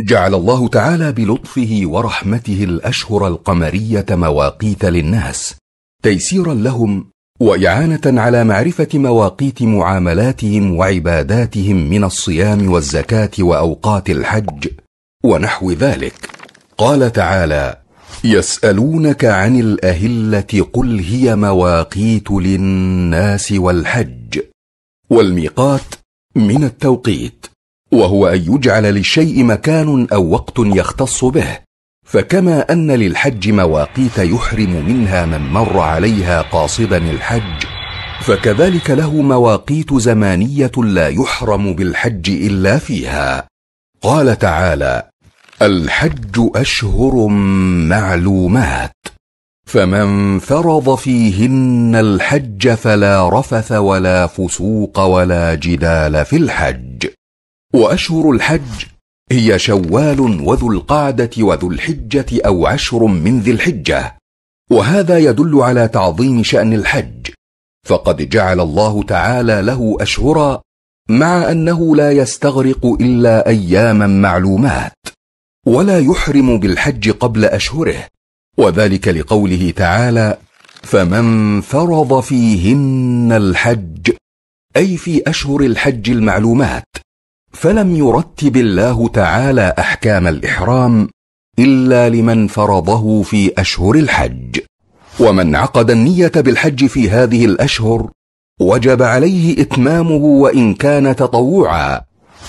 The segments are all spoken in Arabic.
جعل الله تعالى بلطفه ورحمته الاشهر القمريه مواقيت للناس تيسيرا لهم واعانه على معرفه مواقيت معاملاتهم وعباداتهم من الصيام والزكاه واوقات الحج ونحو ذلك قال تعالى يسالونك عن الاهله قل هي مواقيت للناس والحج والميقات من التوقيت وهو ان يجعل للشيء مكان او وقت يختص به فكما ان للحج مواقيت يحرم منها من مر عليها قاصدا الحج فكذلك له مواقيت زمانيه لا يحرم بالحج الا فيها قال تعالى الحج اشهر معلومات فمن فرض فيهن الحج فلا رفث ولا فسوق ولا جدال في الحج وأشهر الحج هي شوال وذو القعدة وذو الحجة أو عشر من ذي الحجة وهذا يدل على تعظيم شأن الحج فقد جعل الله تعالى له أشهرا مع أنه لا يستغرق إلا أياما معلومات ولا يحرم بالحج قبل أشهره وذلك لقوله تعالى فمن فرض فيهن الحج أي في أشهر الحج المعلومات فلم يرتب الله تعالى احكام الاحرام الا لمن فرضه في اشهر الحج ومن عقد النيه بالحج في هذه الاشهر وجب عليه اتمامه وان كان تطوعا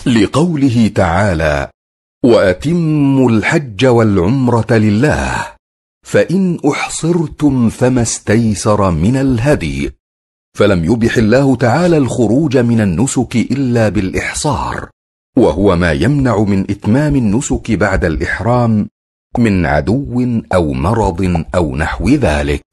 لقوله تعالى واتموا الحج والعمره لله فان احصرتم فما استيسر من الهدي فلم يبح الله تعالى الخروج من النسك الا بالاحصار وهو ما يمنع من اتمام النسك بعد الاحرام من عدو او مرض او نحو ذلك